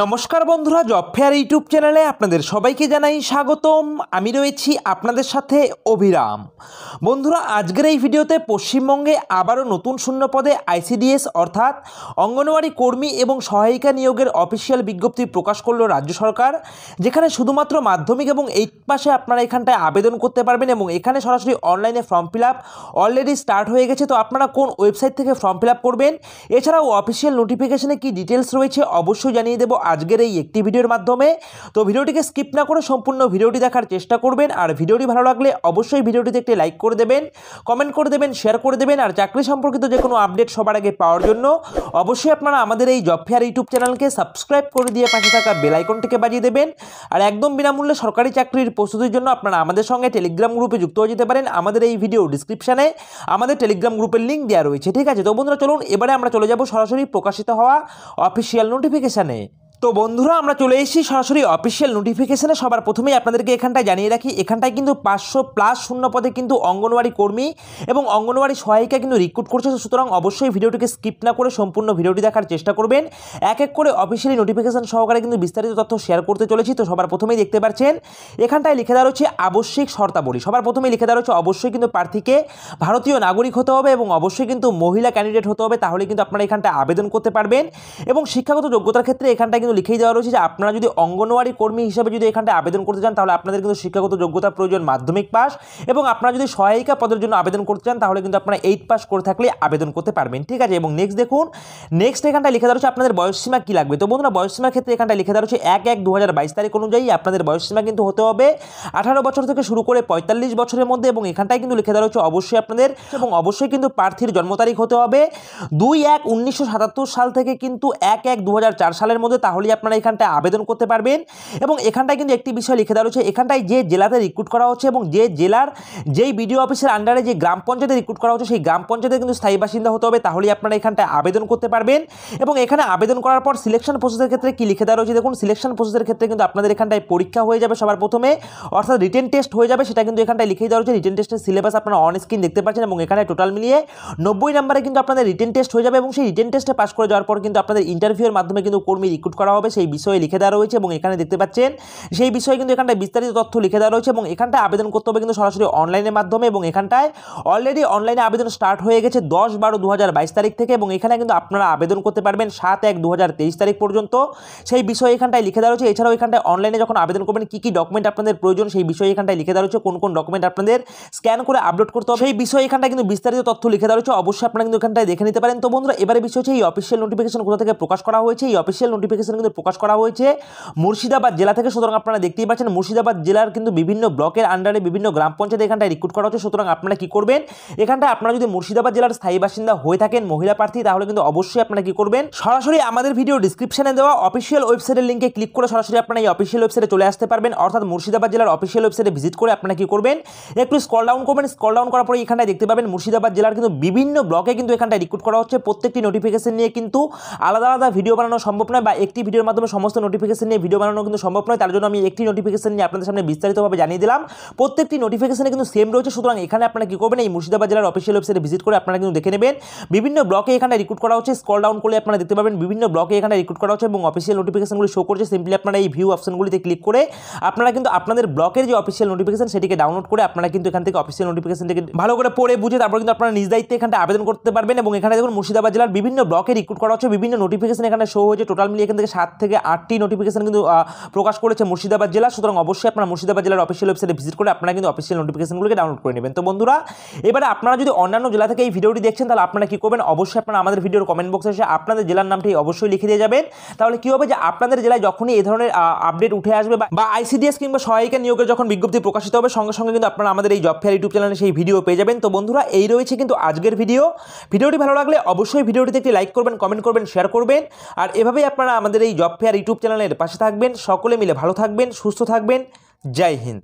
নমস্কার বন্ধুরা job fair YouTube চ্যানেলে আপনাদের সবাইকে জানাই স্বাগতম আমি রয়েছি আপনাদের সাথে অভিরাম বন্ধুরা আজকের এই ভিডিওতে পশ্চিমবঙ্গে আবারও নতুন শূন্য পদে আইসিডিএস অর্থাৎ অঙ্গনওয়াড়ি কর্মী এবং সহায়িকা নিয়োগের অফিসিয়াল বিজ্ঞপ্তি প্রকাশ করল রাজ্য সরকার যেখানে শুধুমাত্র মাধ্যমিক এবং এইট পাশে আপনারা এখানটায় আবেদন করতে পারবেন এবং এখানে সরাসরি অনলাইনে form fill up already start হয়ে গেছে তো আপনারা কোন ওয়েবসাইট থেকে ফর্ম ফিল আপ করবেন এছাড়াও অফিসিয়াল নোটিফিকেশনে কি ডিটেলস রয়েছে অবশ্যই জানিয়ে দেবেন দেব আজকের এই একটি ভিডিওর মাধ্যমে তো ভিডিওটিকে স্কিপ না করে সম্পূর্ণ ভিডিওটি দেখার চেষ্টা করবেন আর ভিডিওটি ভালো লাগলে অবশ্যই ভিডিওটিতে একটি লাইক করে দেবেন কমেন্ট করে দেবেন শেয়ার করে দেবেন আর চাকরি সম্পর্কিত যে কোনো আপডেট সবার আগে পাওয়ার জন্য অবশ্যই আপনারা আমাদের এই জব ফেয়ার ইউটিউব চ্যানেলকে সাবস্ক্রাইব করে দিয়ে পাশে থাকা বেলাইকনটিকে বাজিয়ে দেবেন আর একদম বিনামূল্যে সরকারি চাকরির প্রস্তুতির জন্য আপনারা আমাদের সঙ্গে টেলিগ্রাম গ্রুপে যুক্ত হয়ে যেতে পারেন আমাদের এই ভিডিও ডিসক্রিপশানে আমাদের টেলিগ্রাম গ্রুপের লিঙ্ক দেওয়া রয়েছে ঠিক আছে তো বন্ধুরা চলুন এবারে আমরা চলে যাব সরাসরি প্রকাশিত হওয়া অফিসিয়াল নোটিফিকেশানে তো বন্ধুরা আমরা চলে এসেছি সরাসরি অফিসিয়াল নোটিফিকেশানে সবার প্রথমেই আপনাদেরকে এখানটায় জানিয়ে রাখি এখানটায় কিন্তু পাঁচশো প্লাস শূন্য পদে কিন্তু অঙ্গনওয়াড়ি কর্মী এবং অঙ্গনওয়াড়ি সহায়িকা কিন্তু রিক্রুট করছে সুতরাং অবশ্যই ভিডিওটিকে স্কিপ না করে সম্পূর্ণ ভিডিওটি দেখার চেষ্টা করবেন এক এক করে অফিসিয়ালি নোটিফিকেশান সহকারে কিন্তু বিস্তারিত তথ্য শেয়ার করতে চলেছি তো সবার প্রথমেই দেখতে পাচ্ছেন এখানটায় লিখে দেওয়া রয়েছে আবশ্যিক শর্তাবলী সবার প্রথমেই লিখে দেওয়া রয়েছে অবশ্যই কিন্তু প্রার্থীকে ভারতীয় নাগরিক হতে হবে এবং অবশ্যই কিন্তু মহিলা ক্যান্ডিডেট হতে হবে তাহলে কিন্তু আপনারা এখানটায় আবেদন করতে পারবেন এবং শিক্ষাগত যোগ্যতার ক্ষেত্রে এখানটা কিন্তু লিখেই দেওয়া রয়েছে যে আপনারা যদি অঙ্গনওয়াড়ি কর্মী হিসেবে যদি এখানটা আবেদন করতে চান তাহলে আপনাদের কিন্তু শিক্ষাগত যোগ্যতা প্রয়োজন মাধ্যমিক পাস এবং আপনারা যদি সহায়িকা পদের জন্য আবেদন করতে চান তাহলে কিন্তু আপনারা এইট পাস করে থাকলে আবেদন করতে পারবেন ঠিক আছে এবং নেক্সট দেখুন নেক্সট এখানটা লিখে দেওয়া আপনাদের বয়সসীমা কী লাগবে তো বন্ধুরা বয়সসীমার ক্ষেত্রে এখানটা লিখে দেওয়া রয়েছে এক এক দু তারিখ অনুযায়ী আপনাদের বয়সসীমা কিন্তু হতে হবে আঠারো বছর থেকে শুরু করে পঁয়তাল্লিশ বছরের মধ্যে এবং এখানটায় কিন্তু লিখে দেওয়া রয়েছে অবশ্যই আপনাদের এবং অবশ্যই কিন্তু প্রার্থীর জন্ম তারিখ হতে হবে দুই এক উনিশশো সাল থেকে কিন্তু এক এক দু সালের মধ্যে তাহলে তাহলেই আপনারা এখানটায় আবেদন করতে পারবেন এবং এখানটায় কিন্তু একটি বিষয় লিখে দেওয়া রয়েছে এখানটায় যে জেলাতে রিক্রুট করা হচ্ছে এবং যে জেলার যেই বিডিও অফিসের আন্ডারে যে গ্রাম পঞ্চায়েতে রিক্রুট করা হচ্ছে সেই গ্রাম পঞ্চায়েতে কিন্তু স্থায়ী বাসিন্দা হতে হবে তাহলেই আপনারা এখানটায় আবেদন করতে পারবেন এবং এখানে আবেদন করার পর সিলেকশন প্রসেসের ক্ষেত্রে কি লিখে দেওয়া রয়েছে দেখুন সিলেকশন প্রসেসের ক্ষেত্রে কিন্তু আপনাদের এখানটায় পরীক্ষা হয়ে যাবে সবার প্রথমে অর্থাৎ রিটেন টেস্ট হয়ে যাবে সেটা কিন্তু এখানটায় লিখে দেওয়া রয়েছে রিটেন টেস্টের সিলেবাস আপনারা অন স্ক্রিন দেখতে পাচ্ছেন এবং এখানে টোটাল মিলিয়ে নব্বই নম্বরে কিন্তু আপনাদের রিটেন টেস্ট হয়ে যাবে এবং সেই রিটেন টেস্টে পাস করে যাওয়ার পর কিন্তু আপনাদের ইন্টারভিউয়ের মাধ্যমে কিন্তু কর্মী রিক্রুট করা করা হবে সেই বিষয়ে লিখে দেওয়া রয়েছে এবং এখানে দেখতে পাচ্ছেন সেই বিষয়ে কিন্তু এখানটায় বিস্তারিত তথ্য লিখে দেওয়া রয়েছে এবং এখানটায় আবেদন করতে হবে কিন্তু সরাসরি অনলাইনের মাধ্যমে এবং এখানটায় অলরেডি অনলাইনে আবেদন স্টার্ট হয়ে গেছে দশ বারো দু তারিখ থেকে এবং এখানে কিন্তু আপনারা আবেদন করতে পারবেন সাত এক দু তারিখ পর্যন্ত সেই বিষয়ে এখানটায় লিখে দেওয়া রয়েছে এছাড়াও এখানটায় অনলাইনে যখন আবেদন করবেন কী কী ডকুমেন্ট আপনাদের প্রয়োজন সেই বিষয়ে এখানটায় লিখে দেওয়া রয়েছে কোন কোন ডকুমেন্ট আপনাদের স্ক্যান করে আপলোড করতে হবে সেই বিষয়ে এখানটায় কিন্তু বিস্তারিত তথ্য লিখে দেওয়া রয়েছে অবশ্যই আপনারা কিন্তু এখানটায় দেখে নিতে পারেন তো বন্ধুরা এবারে বিষয় হচ্ছে এই অফিসিয়াল নোটিফিকেশন কোথা থেকে প্রকাশ করা হয়েছে এই অফিসিয়াল নোটিফিকেশন কিন্তু প্রকাশ করা হয়েছে মুর্শিদাবাদ জেলা থেকে সুতরাং আপনারা দেখতেই পাচ্ছেন মুর্শিদাবাদ জেলার কিন্তু বিভিন্ন ব্লকের আন্ডারে বিভিন্ন গ্রাম পঞ্চায়েত এখানটায় রিক্রুট করা হচ্ছে সুতরাং আপনারা কী করবেন এখানটায় আপনারা যদি মুর্শিদাবাদ জেলার স্থায়ী বাসিন্দা হয়ে থাকেন মহিলা প্রার্থী তাহলে কিন্তু অবশ্যই আপনারা কী করবেন সরাসরি আমাদের ভিডিও ডিসক্রিপশানে দেওয়া অফিসিয়াল ওয়েবসাইটের লিঙ্কে ক্লিক করে সরাসরি আপনারা এই অফিসিয়াল ওয়েবসাইটে চলে আসতে পারবেন অর্থাৎ মুর্শিদাবাদ জেলার অফিসিয়াল ওয়েবসাইটে ভিজিট করে আপনারা কী করবেন একটু স্কল ডাউন করবেন স্কল ডাউন করার পরে এখানটায় দেখতে পাবেন মুর্শিদাবাদ জেলার কিন্তু বিভিন্ন ব্লকে কিন্তু এখানটায় রিক্রুট করা হচ্ছে প্রত্যেকটি নোটিফিকেশন নিয়ে কিন্তু আলাদা আলাদা ভিডিও বানানো সম্ভব নয় বা একটি ভিডিওর মাধ্যমে সমস্ত নোটিফিকেশন নিয়ে ভিডিও বানানো কিন্তু সম্ভব নয় তার জন্য আমি একটি নোটিফিকেশন নিয়ে আপনাদের সামনে বিস্তারিতভাবে জানিয়ে দিলাম প্রত্যেকটি নোটিফিকেশনে কিন্তু সেম রয়েছে সুতরাং এখানে আপনারা কী করবেন এই মুর্শিদাবাদ জেলার অফিসিয়াল ওয়েবসাইটে ভিজিট করে আপনারা কিন্তু দেখে নেবেন বিভিন্ন ব্লকে এখানে রিক্রুট করা হচ্ছে স্কল ডাউন করলে আপনারা দেখতে পাবেন বিভিন্ন ব্লকে এখানে রিক্রুট করা হচ্ছে এবং অফিসিয়াল নোটিফিকেশনগুলি শো করছে সিম্পলি আপনারা এই ভিউ অপশনগুলিতে ক্লিক করে আপনারা কিন্তু আপনাদের ব্লকের যে অফিসিয়াল নোটিফিকেশন সেটিকে ডাউনলোড করে আপনারা কিন্তু এখান থেকে অফিসিয়াল থেকে ভালো করে পড়ে বুঝে তারপর কিন্তু আপনারা নিজ দায়িত্বে এখানটা আবেদন করতে পারবেন এবং এখানে দেখুন মুর্শিদাবাদ জেলার বিভিন্ন ব্লকে রিক্রুট করা হচ্ছে বিভিন্ন নোটিফিকেশন এখানে শো হয়েছে টোটাল মিলিয়ে এখান থেকে সাত থেকে আটটি নোটিফিকেশান কিন্তু প্রকাশ করেছে মুর্শিদাবাদ জেলা সুতরাং অবশ্যই আপনারা মুর্শিদাবাদ জেলার অফিসিয়াল ওয়েবসাইটে ভিজিট করে আপনারা কিন্তু অফিসিয়াল নোটিফিকেশানগুলোকে ডাউনলোড করে নেবেন তো বন্ধুরা এবারে আপনারা যদি অন্যান্য জেলা থেকে এই ভিডিওটি দেখছেন তাহলে আপনারা কী করবেন অবশ্যই আপনারা আমাদের ভিডিওর কমেন্ট বক্সে এসে আপনাদের জেলার নামটি অবশ্যই লিখে দিয়ে যাবেন তাহলে কী হবে যে আপনাদের জেলায় যখনই এই ধরনের আপডেট উঠে আসবে বা আইসিডিএস কিংবা সহায়িকা নিয়োগের যখন বিজ্ঞপ্তি প্রকাশিত হবে সঙ্গে সঙ্গে কিন্তু আপনারা আমাদের এই জব ফেয়ার ইউটিউব চ্যানেলে সেই ভিডিও পেয়ে যাবেন তো বন্ধুরা এই রয়েছে কিন্তু আজকের ভিডিও ভিডিওটি ভালো লাগলে অবশ্যই ভিডিওটিতে একটি লাইক করবেন কমেন্ট করবেন শেয়ার করবেন আর এভাবেই আপনারা আমাদের এই এই জব ফেয়ার ইউটিউব চ্যানেলের পাশে থাকবেন সকলে মিলে ভালো থাকবেন সুস্থ থাকবেন জয় হিন্দ